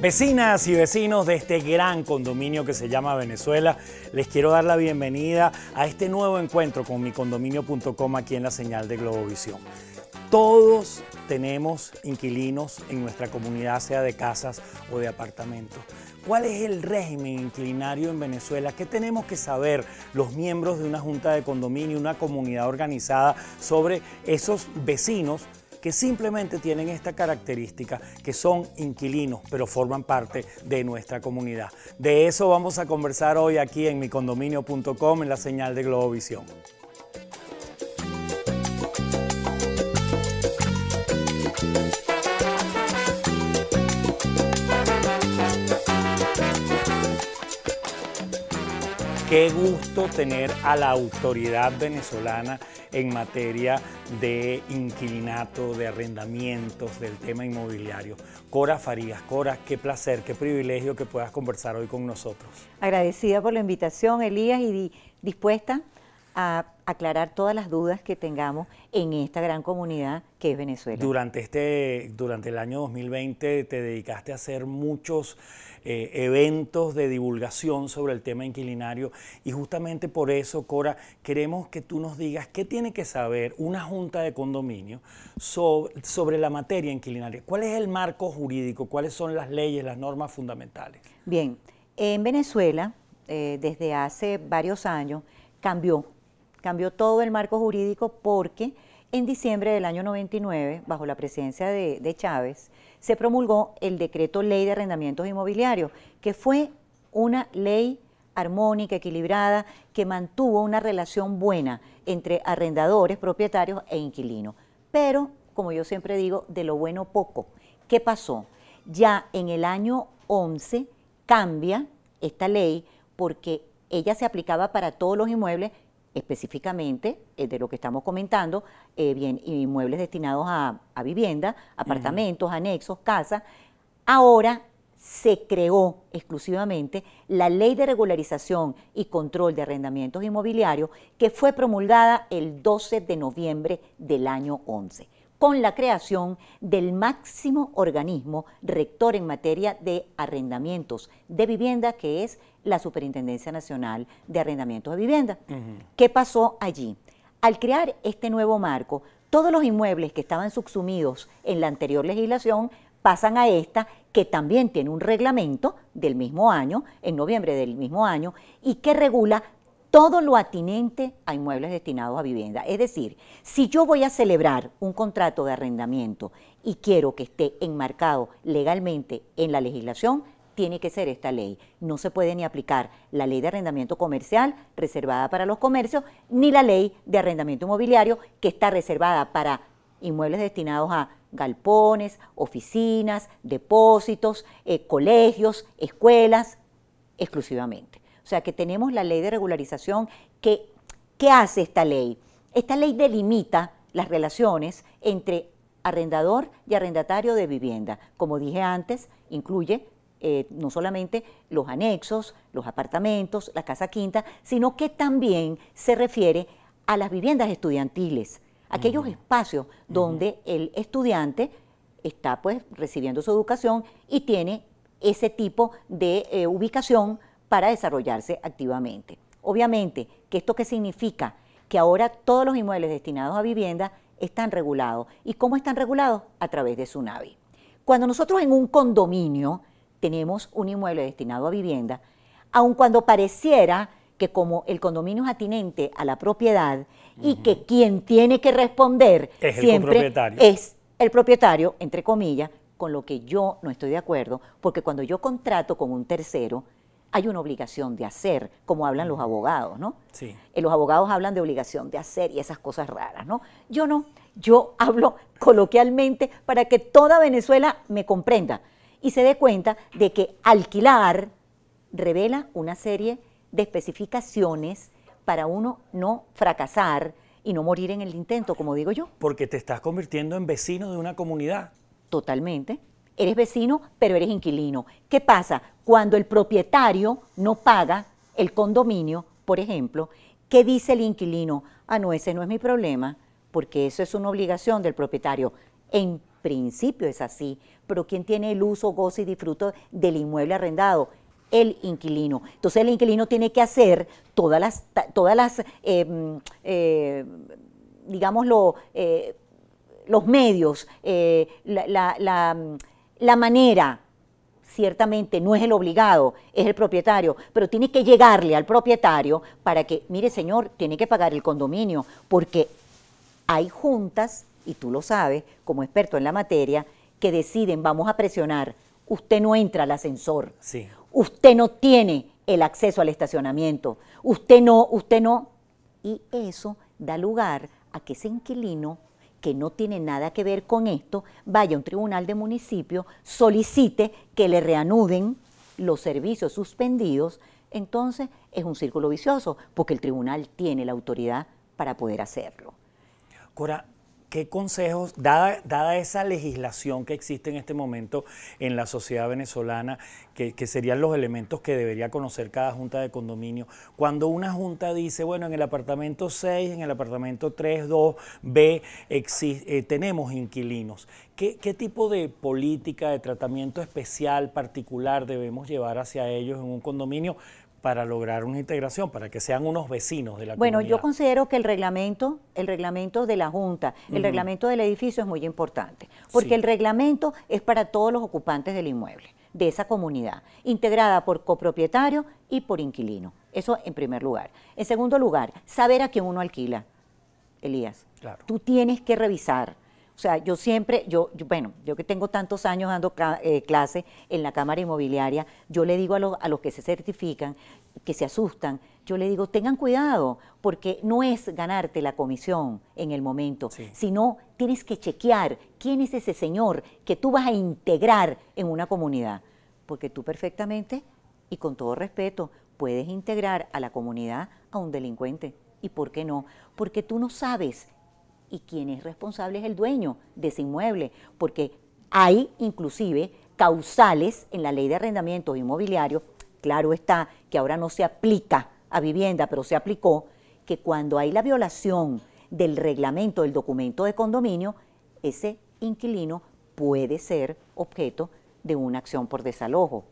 Vecinas y vecinos de este gran condominio que se llama Venezuela, les quiero dar la bienvenida a este nuevo encuentro con micondominio.com aquí en la señal de Globovisión. Todos tenemos inquilinos en nuestra comunidad, sea de casas o de apartamentos. ¿Cuál es el régimen inquilinario en Venezuela? ¿Qué tenemos que saber los miembros de una junta de condominio, una comunidad organizada sobre esos vecinos que simplemente tienen esta característica, que son inquilinos, pero forman parte de nuestra comunidad. De eso vamos a conversar hoy aquí en micondominio.com en la señal de Globovisión. Qué gusto tener a la autoridad venezolana en materia de inquilinato, de arrendamientos, del tema inmobiliario. Cora Farías, Cora, qué placer, qué privilegio que puedas conversar hoy con nosotros. Agradecida por la invitación, Elías, y dispuesta a aclarar todas las dudas que tengamos en esta gran comunidad que es Venezuela. Durante, este, durante el año 2020 te dedicaste a hacer muchos eh, eventos de divulgación sobre el tema inquilinario y justamente por eso, Cora, queremos que tú nos digas qué tiene que saber una junta de condominio sobre, la materia inquilinaria. ¿Cuál es el marco jurídico? ¿Cuáles son las leyes, las normas fundamentales? Bien, en Venezuela, eh, desde hace varios años, cambió cambió todo el marco jurídico porque en diciembre del año 99, bajo la presidencia de, de Chávez, se promulgó el decreto ley de arrendamientos inmobiliarios, que fue una ley armónica, equilibrada, que mantuvo una relación buena entre arrendadores, propietarios e inquilinos. Pero, como yo siempre digo, de lo bueno poco. ¿Qué pasó? Ya en el año 11 cambia esta ley porque ella se aplicaba para todos los inmuebles específicamente eh, de lo que estamos comentando, eh, bien, inmuebles destinados a, vivienda, apartamentos, anexos, casas. Ahora se creó exclusivamente la Ley de Regularización y Control de Arrendamientos Inmobiliarios que fue promulgada el 12 de noviembre del año 11 con la creación del máximo organismo rector en materia de arrendamientos de vivienda, que es la Superintendencia Nacional de Arrendamientos de Vivienda. ¿Qué pasó allí? Al crear este nuevo marco, todos los inmuebles que estaban subsumidos en la anterior legislación pasan a esta, que también tiene un reglamento del mismo año, en noviembre del mismo año, y que regula todo lo atinente a inmuebles destinados a vivienda. Es decir, si yo voy a celebrar un contrato de arrendamiento y quiero que esté enmarcado legalmente en la legislación, tiene que ser esta ley. No se puede ni aplicar la ley de arrendamiento comercial reservada para los comercios, ni la ley de arrendamiento inmobiliario que está reservada para inmuebles destinados a galpones, oficinas, depósitos, eh, colegios, escuelas, exclusivamente. O sea, que tenemos la ley de regularización que, ¿qué hace esta ley? Esta ley delimita las relaciones entre arrendador y arrendatario de vivienda. Como dije antes, incluye eh, no solamente los anexos, los apartamentos, la casa quinta, sino que también se refiere a las viviendas estudiantiles, aquellos espacios donde el estudiante está pues recibiendo su educación y tiene ese tipo de eh, ubicación para desarrollarse activamente. Obviamente, que ¿esto qué significa? Que ahora todos los inmuebles destinados a vivienda están regulados. ¿Y cómo están regulados? A través de SUNAVI. Cuando nosotros en un condominio tenemos un inmueble destinado a vivienda, aun cuando pareciera que como el condominio es atinente a la propiedad y que quien tiene que responder siempre es el propietario, entre comillas, con lo que yo no estoy de acuerdo, porque cuando yo contrato con un tercero, hay una obligación de hacer, como hablan los abogados, ¿no? Sí. Eh, los abogados hablan de obligación de hacer y esas cosas raras, ¿no? Yo no, yo hablo coloquialmente para que toda Venezuela me comprenda y se dé cuenta de que alquilar revela una serie de especificaciones para uno no fracasar y no morir en el intento, como digo yo. Porque te estás convirtiendo en vecino de una comunidad. Totalmente eres vecino, pero eres inquilino. ¿Qué pasa? Cuando el propietario no paga el condominio, por ejemplo, ¿qué dice el inquilino? Ah, no, ese no es mi problema, porque eso es una obligación del propietario. En principio es así, pero ¿quién tiene el uso, gozo y disfruto del inmueble arrendado? El inquilino. Entonces el inquilino tiene que hacer todas las, todas las em, eh, digámoslo, eh, los medios, eh, la la manera, ciertamente no es el obligado, es el propietario, pero tiene que llegarle al propietario para que, mire señor, tiene que pagar el condominio, porque hay juntas, y tú lo sabes como experto en la materia, que deciden, vamos a presionar, usted no entra al ascensor, usted no tiene el acceso al estacionamiento, usted no, usted no, y eso da lugar a que ese inquilino que no tiene nada que ver con esto, vaya a un tribunal de municipio, solicite que le reanuden los servicios suspendidos, entonces es un círculo vicioso, porque el tribunal tiene la autoridad para poder hacerlo. ¿Qué consejos, dada, esa legislación que existe en este momento en la sociedad venezolana, que, serían los elementos que debería conocer cada junta de condominio, cuando una junta dice, bueno, en el apartamento 6, en el apartamento 3, 2, B, eh, tenemos inquilinos, ¿Qué, ¿qué tipo de política, de tratamiento especial, particular debemos llevar hacia ellos en un condominio para lograr una integración, para que sean unos vecinos de la comunidad? Bueno, yo considero que el reglamento, el reglamento de la Junta, el reglamento del edificio es muy importante, porque el reglamento es para todos los ocupantes del inmueble, de esa comunidad, integrada por copropietario y por inquilino. Eso en primer lugar. En segundo lugar, saber a quién uno alquila, Elías. Claro. Tú tienes que revisar o sea, yo siempre, yo, bueno, yo que tengo tantos años dando eh, clase en la Cámara Inmobiliaria, yo le digo a los, a los que se certifican, que se asustan, yo le digo, tengan cuidado, porque no es ganarte la comisión en el momento, sino tienes que chequear quién es ese señor que tú vas a integrar en una comunidad, porque tú perfectamente y con todo respeto puedes integrar a la comunidad a un delincuente. ¿Y por qué no? Porque tú no sabes y quién es responsable es el dueño de ese inmueble, porque hay inclusive causales en la ley de arrendamientos inmobiliarios, claro está que ahora no se aplica a vivienda, pero se aplicó, que cuando hay la violación del reglamento del documento de condominio, ese inquilino puede ser objeto de una acción por desalojo.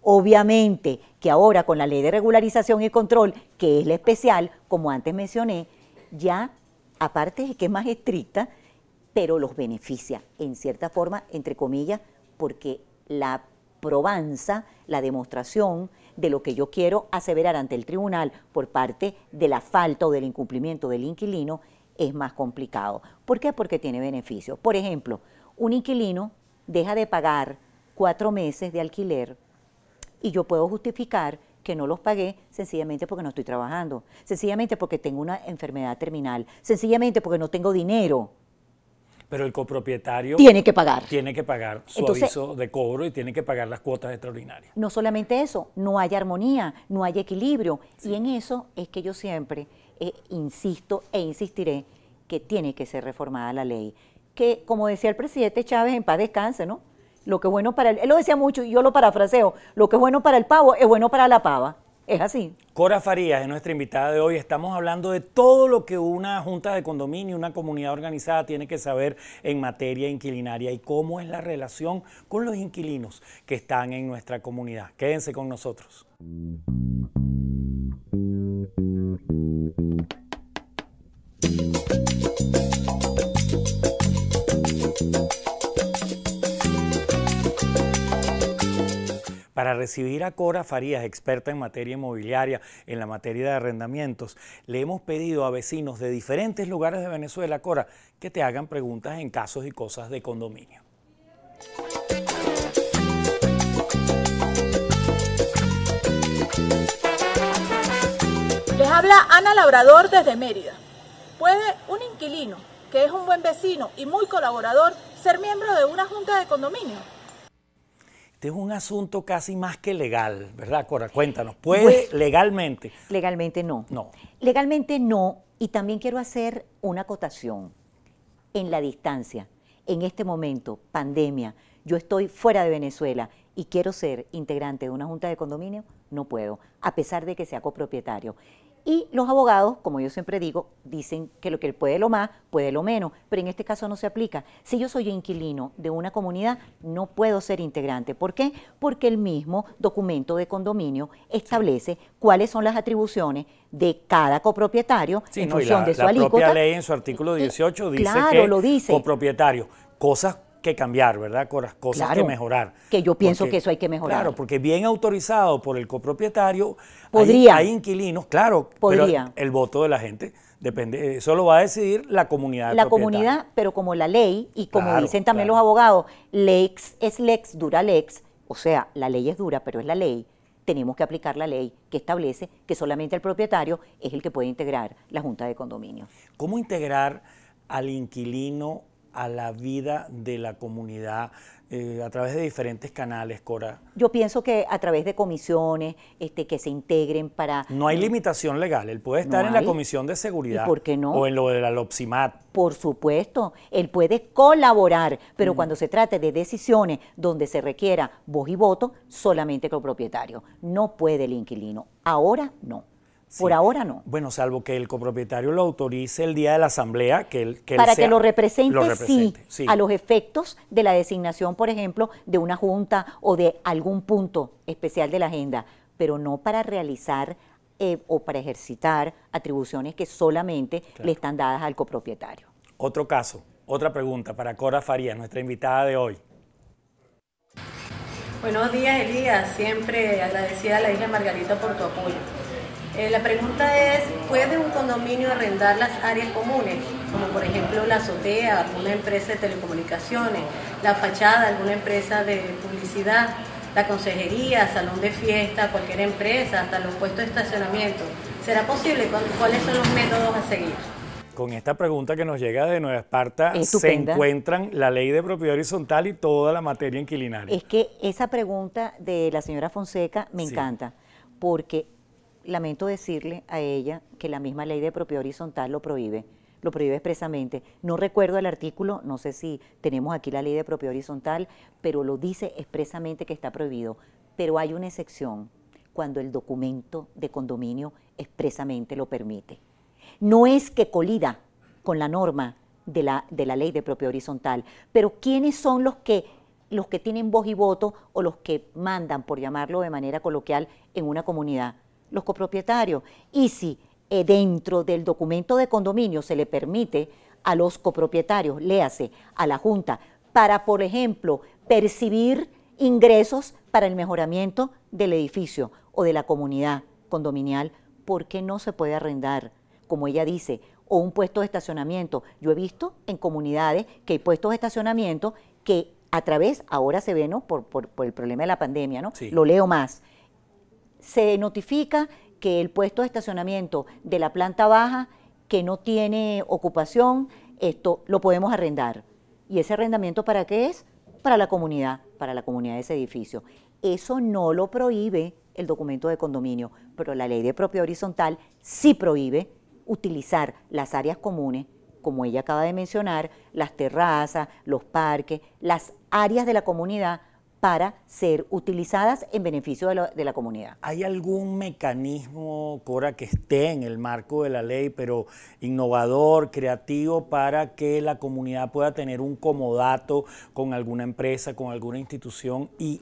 Obviamente que ahora con la ley de regularización y control, que es la especial, como antes mencioné, ya aparte es que es más estricta, pero los beneficia en cierta forma, entre comillas, porque la probanza, la demostración de lo que yo quiero aseverar ante el tribunal por parte de la falta o del incumplimiento del inquilino es más complicado. ¿Por qué? Porque tiene beneficios. Por ejemplo, un inquilino deja de pagar cuatro meses de alquiler y yo puedo justificar que no los pagué sencillamente porque no estoy trabajando, sencillamente porque tengo una enfermedad terminal, sencillamente porque no tengo dinero. Pero el copropietario tiene que pagar. Tiene que pagar su aviso de cobro y tiene que pagar las cuotas extraordinarias. No solamente eso, no hay armonía, no hay equilibrio. Y en eso es que yo siempre eh, insisto e insistiré que tiene que ser reformada la ley. Que, como decía el presidente Chávez, en paz descanse, ¿no? Lo que bueno para el, él lo decía mucho y yo lo parafraseo, lo que es bueno para el pavo es bueno para la pava. Es así. Cora Farías es nuestra invitada de hoy. Estamos hablando de todo lo que una junta de condominio, una comunidad organizada tiene que saber en materia inquilinaria y cómo es la relación con los inquilinos que están en nuestra comunidad. Quédense con nosotros. recibir a Cora Farías, experta en materia inmobiliaria, en la materia de arrendamientos, le hemos pedido a vecinos de diferentes lugares de Venezuela, Cora, que te hagan preguntas en casos y cosas de condominio. Les habla Ana Labrador desde Mérida. Puede un inquilino, que es un buen vecino y muy colaborador, ser miembro de una junta de condominio. Este es un asunto casi más que legal, ¿verdad, Cora? Cuéntanos, ¿puede legalmente? Legalmente no. No. Legalmente no, y también quiero hacer una acotación. En la distancia, en este momento, pandemia, yo estoy fuera de Venezuela y quiero ser integrante de una junta de condominio, no puedo, a pesar de que sea copropietario. Y los abogados, como yo siempre digo, dicen que lo que puede lo más, puede lo menos, pero en este caso no se aplica. Si yo soy inquilino de una comunidad, no puedo ser integrante. ¿Por qué? Porque el mismo documento de condominio establece cuáles son las atribuciones de cada copropietario en función de su la alícuota. La propia ley en su artículo 18 eh, dice que lo dice. copropietario. Cosas que cambiar, ¿verdad? Cosas que mejorar. Que yo pienso que eso hay que mejorar. Claro, porque bien autorizado por el copropietario, Podría. Hay, inquilinos, claro, Podría. el voto de la gente depende, eso lo va a decidir la comunidad. La comunidad, pero como la ley y como dicen también los abogados, lex es lex, dura lex, o sea, la ley es dura, pero es la ley. Tenemos que aplicar la ley que establece que solamente el propietario es el que puede integrar la junta de condominio. ¿Cómo integrar al inquilino a la vida de la comunidad eh, a través de diferentes canales, Cora? Yo pienso que a través de comisiones este, que se integren para... No hay limitación legal, él puede estar en la Comisión de Seguridad. no? O en lo de la LOPSIMAT. Por supuesto, él puede colaborar, pero mm. cuando se trate de decisiones donde se requiera voz y voto, solamente con el propietario. No puede el inquilino. Ahora no. Por ahora no. Bueno, salvo que el copropietario lo autorice el día de la asamblea, que él... Que Para que lo represente, sí, a los efectos de la designación, por ejemplo, de una junta o de algún punto especial de la agenda, pero no para realizar eh, o para ejercitar atribuciones que solamente le están dadas al copropietario. Otro caso, otra pregunta para Cora Faría, nuestra invitada de hoy. Buenos días, Elías. Siempre agradecida a la hija Margarita por tu apoyo. Eh, la pregunta es, ¿puede un condominio arrendar las áreas comunes, como por ejemplo la azotea, alguna empresa de telecomunicaciones, la fachada, alguna empresa de publicidad, la consejería, salón de fiesta, cualquier empresa, hasta los puestos de estacionamiento? ¿Será posible? ¿Cuáles son los métodos a seguir? Con esta pregunta que nos llega de Nueva Esparta, se encuentran la ley de propiedad horizontal y toda la materia inquilinaria. Es que esa pregunta de la señora Fonseca me encanta, porque lamento decirle a ella que la misma ley de propiedad horizontal lo prohíbe, lo prohíbe expresamente. No recuerdo el artículo, no sé si tenemos aquí la ley de propiedad horizontal, pero lo dice expresamente que está prohibido. Pero hay una excepción cuando el documento de condominio expresamente lo permite. No es que colida con la norma de la, de la ley de propiedad horizontal, pero ¿quiénes son los que los que tienen voz y voto o los que mandan, por llamarlo de manera coloquial, en una comunidad los copropietarios. Y si eh, dentro del documento de condominio se le permite a los copropietarios, léase, a la Junta, para, por ejemplo, percibir ingresos para el mejoramiento del edificio o de la comunidad condominial, ¿por qué no se puede arrendar? Como ella dice, o un puesto de estacionamiento. Yo he visto en comunidades que hay puestos de estacionamiento que a través, ahora se ve, Por, por, el problema de la pandemia, ¿no? Lo leo más se notifica que el puesto de estacionamiento de la planta baja que no tiene ocupación, esto lo podemos arrendar. ¿Y ese arrendamiento para qué es? Para la comunidad, para la comunidad de ese edificio. Eso no lo prohíbe el documento de condominio, pero la ley de propiedad horizontal sí prohíbe utilizar las áreas comunes, como ella acaba de mencionar, las terrazas, los parques, las áreas de la comunidad para ser utilizadas en beneficio de, la comunidad. ¿Hay algún mecanismo, Cora, que esté en el marco de la ley, pero innovador, creativo, para que la comunidad pueda tener un comodato con alguna empresa, con alguna institución y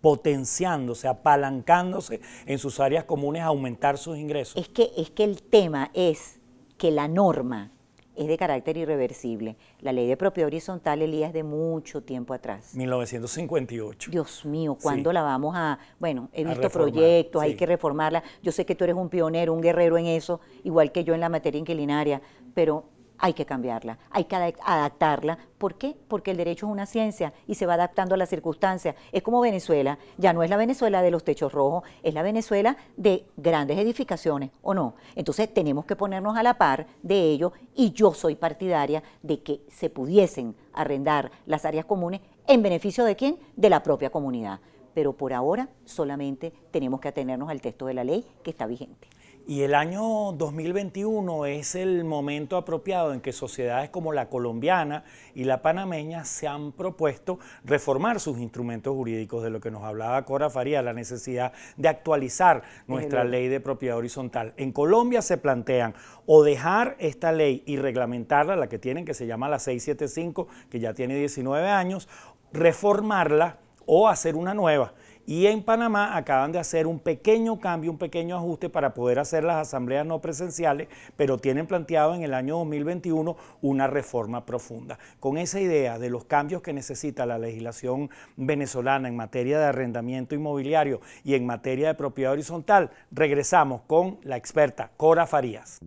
potenciándose, apalancándose en sus áreas comunes, aumentar sus ingresos? Es que, es que el tema es que la norma es de carácter irreversible. La ley de propiedad horizontal, Elías, de mucho tiempo atrás. 1958. Dios mío, ¿cuándo la vamos a...? Bueno, he visto proyectos, hay que reformarla. Yo sé que tú eres un pionero, un guerrero en eso, igual que yo en la materia inquilinaria, pero hay que cambiarla, hay que adaptarla. ¿Por qué? Porque el derecho es una ciencia y se va adaptando a las circunstancias. Es como Venezuela, ya no es la Venezuela de los techos rojos, es la Venezuela de grandes edificaciones, ¿o no? Entonces tenemos que ponernos a la par de ello y yo soy partidaria de que se pudiesen arrendar las áreas comunes en beneficio de quién? De la propia comunidad. Pero por ahora solamente tenemos que atenernos al texto de la ley que está vigente. Y el año 2021 es el momento apropiado en que sociedades como la colombiana y la panameña se han propuesto reformar sus instrumentos jurídicos, de lo que nos hablaba Cora Faría, la necesidad de actualizar nuestra ley de propiedad horizontal. En Colombia se plantean o dejar esta ley y reglamentarla, la que tienen, que se llama la 675, que ya tiene 19 años, reformarla o hacer una nueva y en Panamá acaban de hacer un pequeño cambio, un pequeño ajuste para poder hacer las asambleas no presenciales, pero tienen planteado en el año 2021 una reforma profunda. Con esa idea de los cambios que necesita la legislación venezolana en materia de arrendamiento inmobiliario y en materia de propiedad horizontal, regresamos con la experta Cora Farías.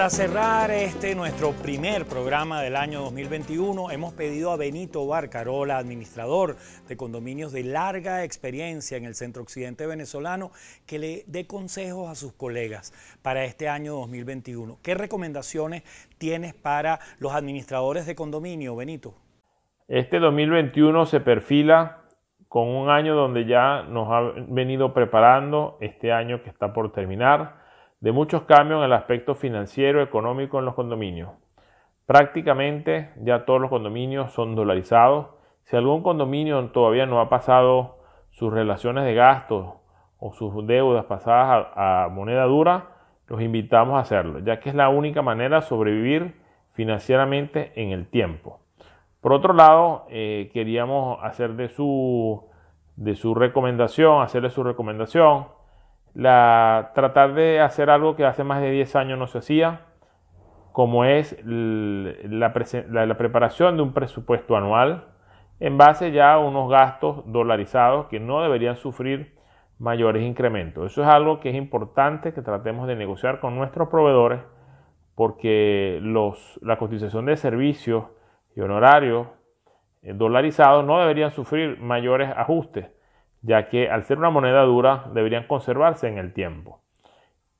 Para cerrar este nuestro primer programa del año 2021, hemos pedido a Benito Barcarola, administrador de condominios de larga experiencia en el centro occidente venezolano, que le dé consejos a sus colegas para este año 2021. ¿Qué recomendaciones tienes para los administradores de condominio, Benito? Este 2021 se perfila con un año donde ya nos ha venido preparando, este año que está por terminar de muchos cambios en el aspecto financiero, y económico en los condominios. Prácticamente ya todos los condominios son dolarizados. Si algún condominio todavía no ha pasado sus relaciones de gastos o sus deudas pasadas a, moneda dura, los invitamos a hacerlo, ya que es la única manera de sobrevivir financieramente en el tiempo. Por otro lado, eh, queríamos hacer de su, de su recomendación, hacerle su recomendación la, tratar de hacer algo que hace más de 10 años no se hacía, como es la, preparación de un presupuesto anual en base ya a unos gastos dolarizados que no deberían sufrir mayores incrementos. Eso es algo que es importante que tratemos de negociar con nuestros proveedores porque los, la cotización de servicios y honorarios eh, dolarizados no deberían sufrir mayores ajustes ya que al ser una moneda dura deberían conservarse en el tiempo.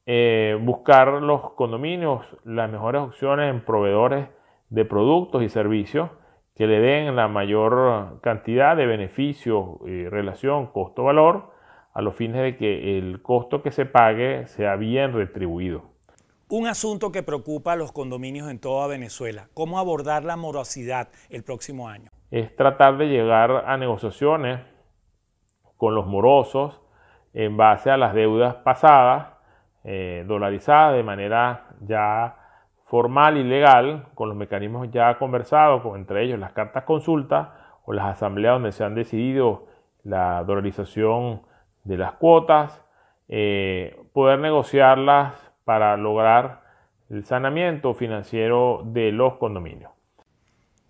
Eh, buscar los condominios, las mejores opciones en proveedores de productos y servicios que le den la mayor cantidad de beneficios, y relación costo-valor, a los fines de que el costo que se pague sea bien retribuido. Un asunto que preocupa a los condominios en toda Venezuela, ¿cómo abordar la morosidad el próximo año? Es tratar de llegar a negociaciones con los morosos en base a las deudas pasadas, eh, dolarizadas de manera ya formal y legal, con los mecanismos ya conversados, con, entre ellos las cartas consulta o las asambleas donde se han decidido la dolarización de las cuotas, eh, poder negociarlas para lograr el sanamiento financiero de los condominios.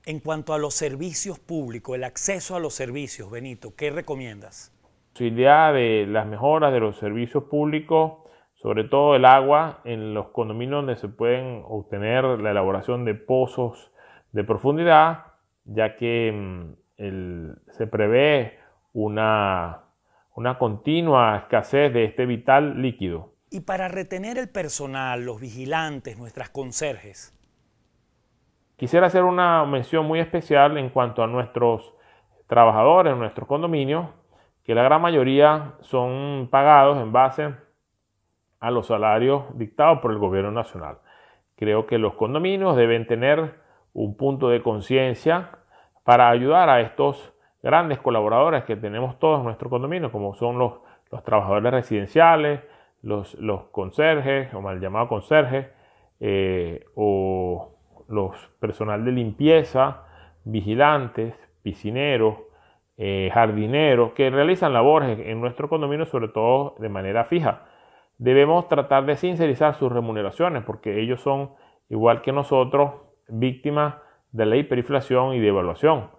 En cuanto a los servicios públicos, el acceso a los servicios, Benito, ¿qué recomiendas? posibilidad de las mejoras de los servicios públicos, sobre todo el agua, en los condominios donde se pueden obtener la elaboración de pozos de profundidad, ya que mm, se prevé una, una continua escasez de este vital líquido. Y para retener el personal, los vigilantes, nuestras conserjes. Quisiera hacer una mención muy especial en cuanto a nuestros trabajadores, nuestros condominios, que la gran mayoría son pagados en base a los salarios dictados por el gobierno nacional. Creo que los condominios deben tener un punto de conciencia para ayudar a estos grandes colaboradores que tenemos todos en nuestro como son los, trabajadores residenciales, los, conserjes o mal llamado conserjes, eh, o los personal de limpieza, vigilantes, piscineros, eh, jardineros que realizan labores en nuestro condominio, sobre todo de manera fija. Debemos tratar de sincerizar sus remuneraciones porque ellos son, igual que nosotros, víctimas de la hiperinflación y devaluación.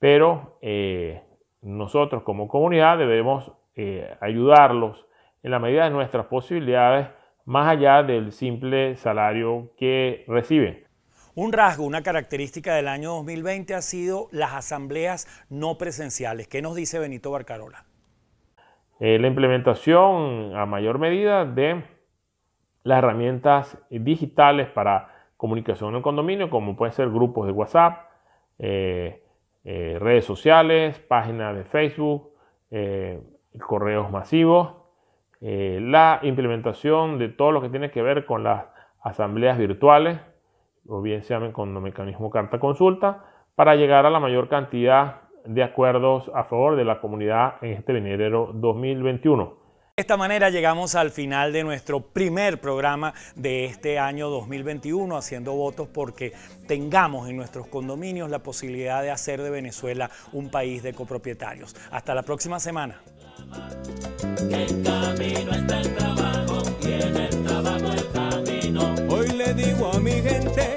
Pero eh, nosotros como comunidad debemos eh, ayudarlos en la medida de nuestras posibilidades, más allá del simple salario que reciben. Un rasgo, una característica del año 2020 ha sido las asambleas no presenciales. ¿Qué nos dice Benito Barcarola? Eh, la implementación a mayor medida de las herramientas digitales para comunicación en el condominio, como pueden ser grupos de WhatsApp, eh, eh, redes sociales, páginas de Facebook, correos masivos, la implementación de todo lo que tiene que ver con las asambleas virtuales, o bien se llamen con mecanismo carta consulta, para llegar a la mayor cantidad de acuerdos a favor de la comunidad en este venidero 2021. De esta manera llegamos al final de nuestro primer programa de este año 2021, haciendo votos porque tengamos en nuestros condominios la posibilidad de hacer de Venezuela un país de copropietarios. Hasta la próxima semana. Hoy le digo a mi gente.